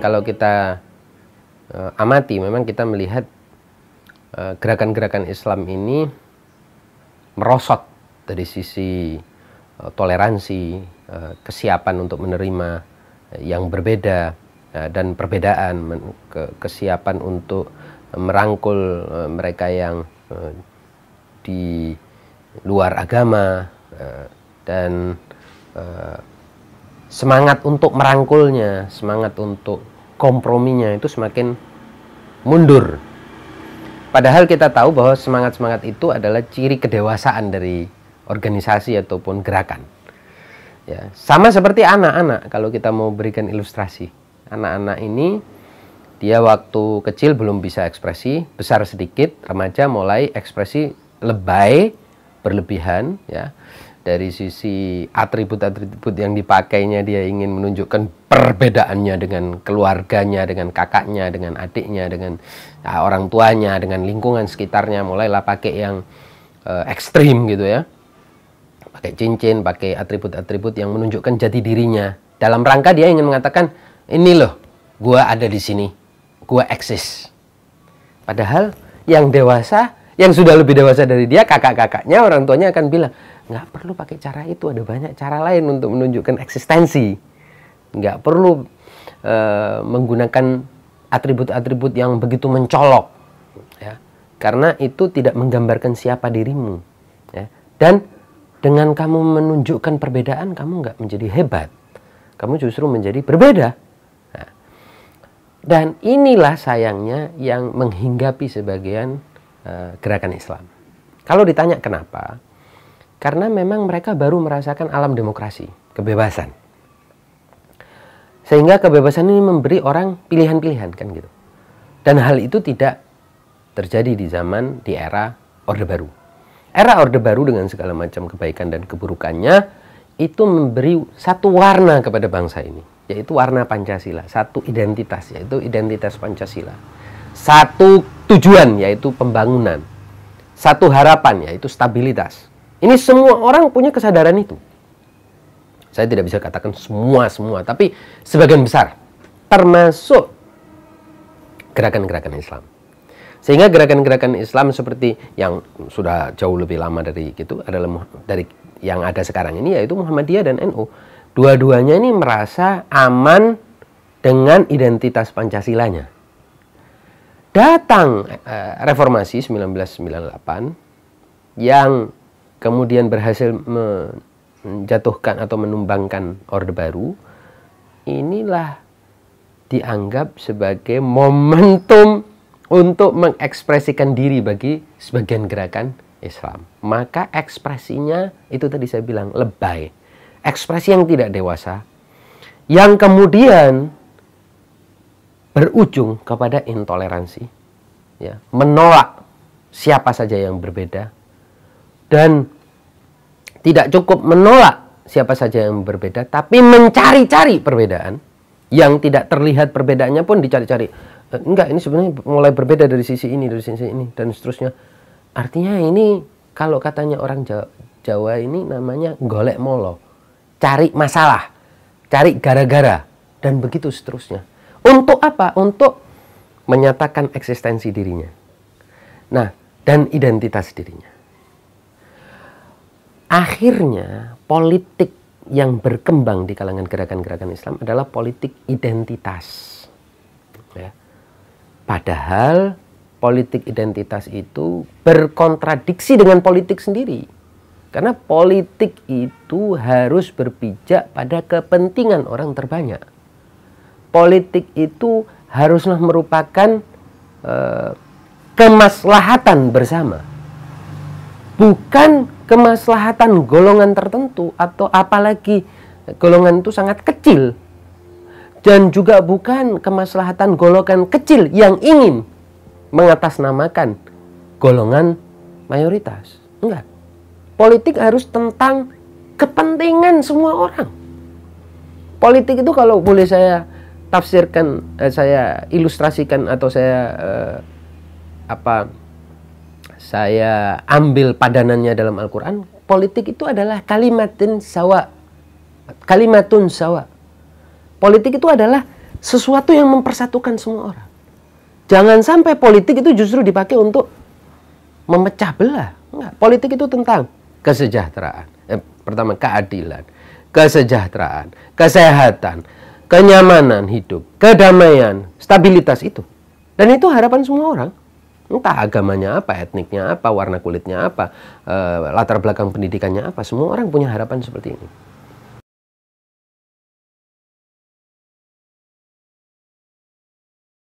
Kalau kita uh, amati, memang kita melihat eh, gerakan-gerakan uh, Islam ini merosot dari sisi uh, toleransi, uh, kesiapan untuk menerima yang berbeda, Eh, dan perbedaan kesiapan untuk merangkul eh, mereka yang eh, di luar agama dan semangat untuk merangkulnya, semangat untuk komprominya itu semakin mundur. Padahal kita tahu bahwa semangat-semangat itu adalah ciri kedewasaan dari organisasi ataupun gerakan. Ya, sama seperti anak-anak kalau kita mau berikan ilustrasi anak-anak ini dia waktu kecil belum bisa ekspresi, besar sedikit, remaja mulai ekspresi lebay, berlebihan ya. Dari sisi atribut-atribut yang dipakainya dia ingin menunjukkan perbedaannya dengan keluarganya, dengan kakaknya, dengan adiknya, dengan ya, orang tuanya, dengan lingkungan sekitarnya mulailah pakai yang uh, ekstrim gitu ya. Pakai cincin, pakai atribut-atribut yang menunjukkan jati dirinya. Dalam rangka dia ingin mengatakan ini loh, gua ada di sini, gua eksis. Padahal yang dewasa, yang sudah lebih dewasa dari dia, kakak-kakaknya, orang tuanya akan bilang, nggak perlu pakai cara itu, ada banyak cara lain untuk menunjukkan eksistensi. Nggak perlu uh, menggunakan atribut-atribut yang begitu mencolok, ya. karena itu tidak menggambarkan siapa dirimu. Ya. Dan dengan kamu menunjukkan perbedaan, kamu nggak menjadi hebat. Kamu justru menjadi berbeda. Dan inilah sayangnya yang menghinggapi sebagian uh, gerakan Islam. Kalau ditanya kenapa, karena memang mereka baru merasakan alam demokrasi, kebebasan. Sehingga kebebasan ini memberi orang pilihan-pilihan kan gitu. Dan hal itu tidak terjadi di zaman di era Orde Baru. Era Orde Baru dengan segala macam kebaikan dan keburukannya itu memberi satu warna kepada bangsa ini yaitu warna Pancasila. Satu identitas, yaitu identitas Pancasila. Satu tujuan, yaitu pembangunan. Satu harapan, yaitu stabilitas. Ini semua orang punya kesadaran itu. Saya tidak bisa katakan semua-semua, tapi sebagian besar, termasuk gerakan-gerakan Islam. Sehingga gerakan-gerakan Islam seperti yang sudah jauh lebih lama dari itu adalah dari yang ada sekarang ini yaitu Muhammadiyah dan NU. NO dua-duanya ini merasa aman dengan identitas Pancasilanya. Datang eh, reformasi 1998 yang kemudian berhasil menjatuhkan atau menumbangkan Orde Baru, inilah dianggap sebagai momentum untuk mengekspresikan diri bagi sebagian gerakan Islam. Maka ekspresinya itu tadi saya bilang lebay ekspresi yang tidak dewasa yang kemudian berujung kepada intoleransi, ya, menolak siapa saja yang berbeda dan tidak cukup menolak siapa saja yang berbeda, tapi mencari-cari perbedaan yang tidak terlihat perbedaannya pun dicari-cari. E, enggak, ini sebenarnya mulai berbeda dari sisi ini, dari sisi ini, dan seterusnya. Artinya ini kalau katanya orang Jawa, Jawa ini namanya golek molo cari masalah, cari gara-gara, dan begitu seterusnya. Untuk apa? Untuk menyatakan eksistensi dirinya. Nah, dan identitas dirinya. Akhirnya, politik yang berkembang di kalangan gerakan-gerakan Islam adalah politik identitas. Ya. Padahal politik identitas itu berkontradiksi dengan politik sendiri karena politik itu harus berpijak pada kepentingan orang terbanyak. Politik itu haruslah merupakan eh, kemaslahatan bersama. Bukan kemaslahatan golongan tertentu atau apalagi golongan itu sangat kecil. Dan juga bukan kemaslahatan golongan kecil yang ingin mengatasnamakan golongan mayoritas. Enggak. Politik harus tentang kepentingan semua orang. Politik itu kalau boleh saya tafsirkan, eh, saya ilustrasikan atau saya eh, apa saya ambil padanannya dalam Al-Qur'an, politik itu adalah kalimatin sawa. Kalimatun sawa. Politik itu adalah sesuatu yang mempersatukan semua orang. Jangan sampai politik itu justru dipakai untuk memecah belah. Enggak, politik itu tentang kesejahteraan. Eh, pertama keadilan, kesejahteraan, kesehatan, kenyamanan hidup, kedamaian, stabilitas itu. Dan itu harapan semua orang. Entah agamanya apa, etniknya apa, warna kulitnya apa, eh, latar belakang pendidikannya apa, semua orang punya harapan seperti ini.